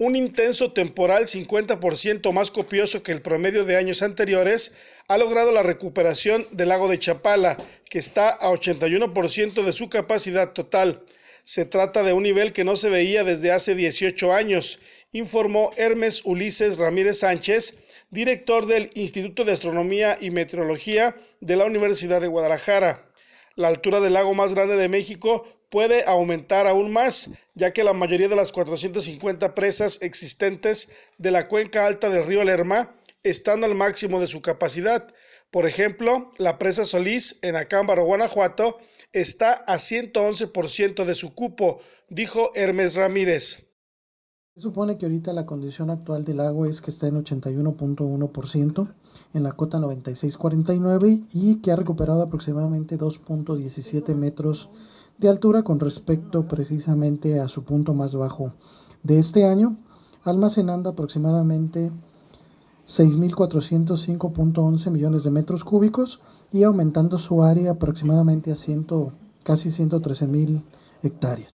un intenso temporal 50% más copioso que el promedio de años anteriores, ha logrado la recuperación del lago de Chapala, que está a 81% de su capacidad total. Se trata de un nivel que no se veía desde hace 18 años, informó Hermes Ulises Ramírez Sánchez, director del Instituto de Astronomía y Meteorología de la Universidad de Guadalajara. La altura del lago más grande de México puede aumentar aún más, ya que la mayoría de las 450 presas existentes de la cuenca alta del río Lerma están al máximo de su capacidad. Por ejemplo, la presa Solís en Acámbaro, Guanajuato, está a 111% de su cupo, dijo Hermes Ramírez. Se supone que ahorita la condición actual del agua es que está en 81.1%, en la cota 96.49 y que ha recuperado aproximadamente 2.17 metros de altura con respecto precisamente a su punto más bajo de este año, almacenando aproximadamente 6.405.11 millones de metros cúbicos y aumentando su área aproximadamente a casi 113.000 hectáreas.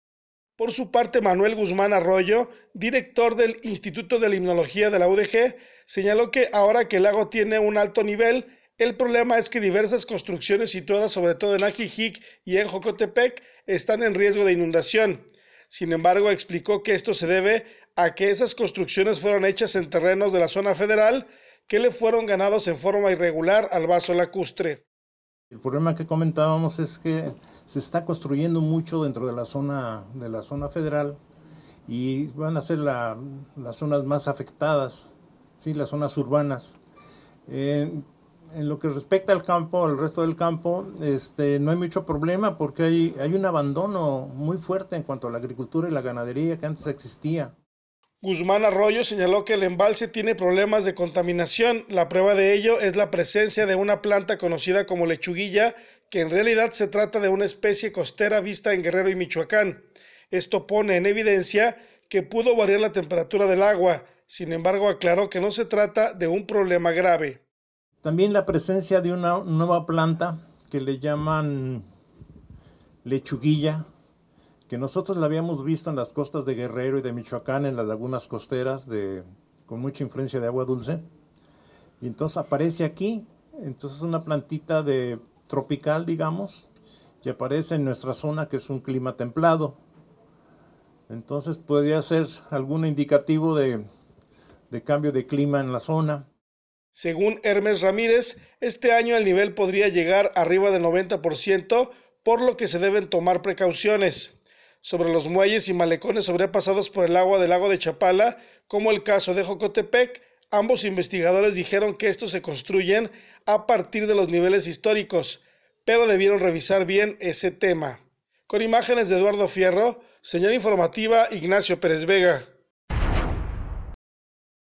Por su parte, Manuel Guzmán Arroyo, director del Instituto de Limnología de la UDG, señaló que ahora que el lago tiene un alto nivel, el problema es que diversas construcciones situadas sobre todo en Ajijic y en Jocotepec están en riesgo de inundación. Sin embargo, explicó que esto se debe a que esas construcciones fueron hechas en terrenos de la zona federal que le fueron ganados en forma irregular al vaso lacustre. El problema que comentábamos es que se está construyendo mucho dentro de la zona, de la zona federal y van a ser las zonas más afectadas, ¿sí? las zonas urbanas. Eh, en lo que respecta al campo, al resto del campo, este, no hay mucho problema porque hay, hay un abandono muy fuerte en cuanto a la agricultura y la ganadería que antes existía. Guzmán Arroyo señaló que el embalse tiene problemas de contaminación. La prueba de ello es la presencia de una planta conocida como lechuguilla, que en realidad se trata de una especie costera vista en Guerrero y Michoacán. Esto pone en evidencia que pudo variar la temperatura del agua. Sin embargo, aclaró que no se trata de un problema grave. También la presencia de una nueva planta que le llaman lechuguilla, que nosotros la habíamos visto en las costas de Guerrero y de Michoacán, en las lagunas costeras, con mucha influencia de agua dulce. Y entonces aparece aquí, entonces una plantita de tropical, digamos, y aparece en nuestra zona que es un clima templado. Entonces podría ser algún indicativo de cambio de clima en la zona. Según Hermes Ramírez, este año el nivel podría llegar arriba del 90%, por lo que se deben tomar precauciones. Sobre los muelles y malecones sobrepasados por el agua del lago de Chapala, como el caso de Jocotepec, ambos investigadores dijeron que estos se construyen a partir de los niveles históricos, pero debieron revisar bien ese tema. Con imágenes de Eduardo Fierro, señal informativa Ignacio Pérez Vega.